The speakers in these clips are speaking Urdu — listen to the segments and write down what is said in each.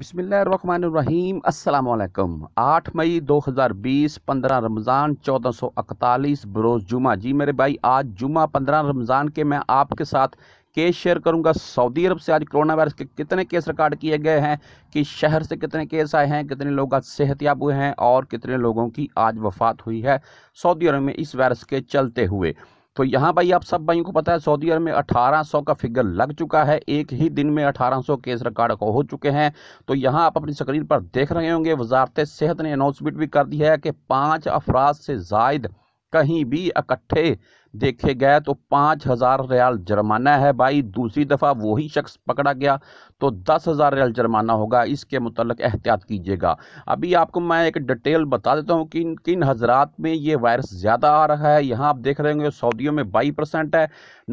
بسم اللہ الرحمن الرحیم السلام علیکم آٹھ مئی دو ہزار بیس پندرہ رمضان چودہ سو اکتالیس بروز جمعہ جی میرے بھائی آج جمعہ پندرہ رمضان کے میں آپ کے ساتھ کیس شیئر کروں گا سعودی عرب سے آج کرونا وائرس کے کتنے کیس ریکارڈ کیے گئے ہیں کہ شہر سے کتنے کیس آئے ہیں کتنے لوگ آج صحت یاب ہوئے ہیں اور کتنے لوگوں کی آج وفات ہوئی ہے سعودی عرب میں اس وائرس کے چلتے ہوئے تو یہاں بھائی آپ سب بھائیوں کو پتہ ہے سعودی عرب میں اٹھارہ سو کا فگر لگ چکا ہے ایک ہی دن میں اٹھارہ سو کیس ریکارڈ ہو چکے ہیں تو یہاں آپ اپنی سکرین پر دیکھ رہے ہوں گے وزارت صحت نے اناؤنسمنٹ بھی کر دی ہے کہ پانچ افراد سے زائد کہیں بھی اکٹھے دیکھے گئے تو پانچ ہزار ریال جرمانہ ہے بھائی دوسری دفعہ وہی شخص پکڑا گیا تو دس ہزار ریال جرمانہ ہوگا اس کے متعلق احتیاط کیجیے گا ابھی آپ کو میں ایک ڈیٹیل بتا دیتا ہوں کہ کن حضرات میں یہ وائرس زیادہ آ رہا ہے یہاں آپ دیکھ رہے ہیں سعودیوں میں بائی پرسنٹ ہے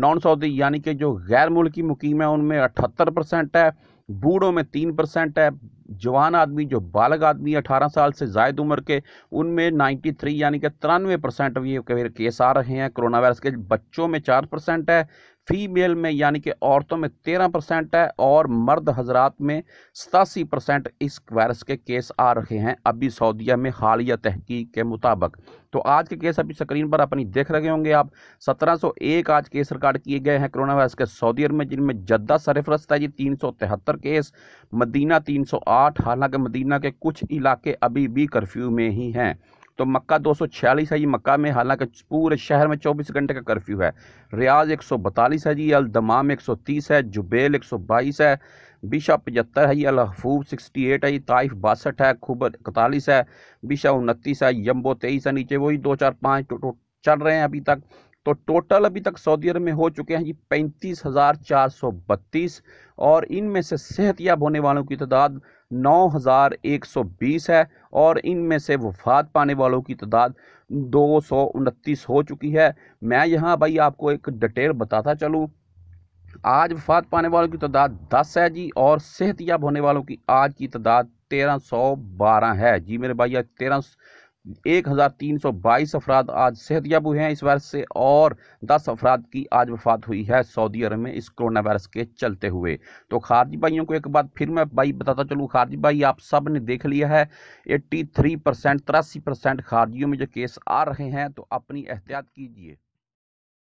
نان سعودی یعنی کہ جو غیر ملکی مقیم ہے ان میں اٹھتر پرسنٹ ہے بوڑھوں میں تین پرسنٹ ہے جوان آدمی جو بالغ آدمی اٹھارہ سال سے زائد عمر کے ان میں نائنٹی تھری یعنی کہ ترانوے پرسینٹ کیس آ رہے ہیں کرونا وائرس کے بچوں میں چار پرسینٹ ہے فیمیل میں یعنی کہ عورتوں میں تیرہ پرسینٹ ہے اور مرد حضرات میں ستاسی پرسینٹ اس وائرس کے کیس آ رہے ہیں ابھی سعودیہ میں حالیہ تحقیق کے مطابق تو آج کے کیس ابھی سکرین پر اپنی دیکھ رہے ہوں گے آپ سترہ سو ایک آج کیس ریکارڈ کیے گئے ہیں کرونا وائرس کے سعودی عرب میں جن میں جدہ سرفرست ہے جی تین سو تہتر کیس مدینہ تین سو آٹھ حالانکہ مدینہ کے کچھ علاقے ابھی بھی کرفیو میں ہی ہیں تو مکہ دو سو چھیالیس ہے جی مکہ میں حالانکہ پورے شہر میں چوبیس گھنٹے کا کرفیو ہے ریاض ایک سو بتالیس ہے جی الدمام ایک سو تیس ہے جبیل ایک سو بائیس ہے بیشا پچہتر ہے جی الحفوب سکسٹی ایٹ ہے جی طائف باسٹھ ہے خوبر اکتالیس ہے بیشا انتیس ہے یمبو تیئیس ہے نیچے وہی دو چار پانچ چل رہے ہیں ابھی تک تو ٹوٹل ابھی تک سعودی عرب میں ہو چکے ہیں جی پینتیس ہزار چار سو بتیس اور ان میں سے صحت یاب ہونے والوں کی تعداد نو ہزار ایک سو بیس ہے اور ان میں سے وفات پانے والوں کی تعداد دو سو انتیس ہو چکی ہے میں یہاں بھائی آپ کو ایک ڈیٹیل بتاتا چلوں آج وفات پانے والوں کی تعداد دس ہے جی اور صحت یاب ہونے والوں کی آج کی تعداد تیرہ سو بارہ ہے جی میرے بھائی آج تیرہ ایک ہزار تین سو بائیس افراد آج صحت یاب ہوئے ہیں اس وائرس سے اور دس افراد کی آج وفات ہوئی ہے سعودی عرب میں اس کرونا وائرس کے چلتے ہوئے تو خارجی بھائیوں کو ایک بات پھر میں بھائی بتاتا چلوں خارجی بھائی آپ سب نے دیکھ لیا ہے ایٹی تھری پرسینٹ تراسی پرسینٹ خارجیوں میں جو کیس آ رہے ہیں تو اپنی احتیاط کیجئے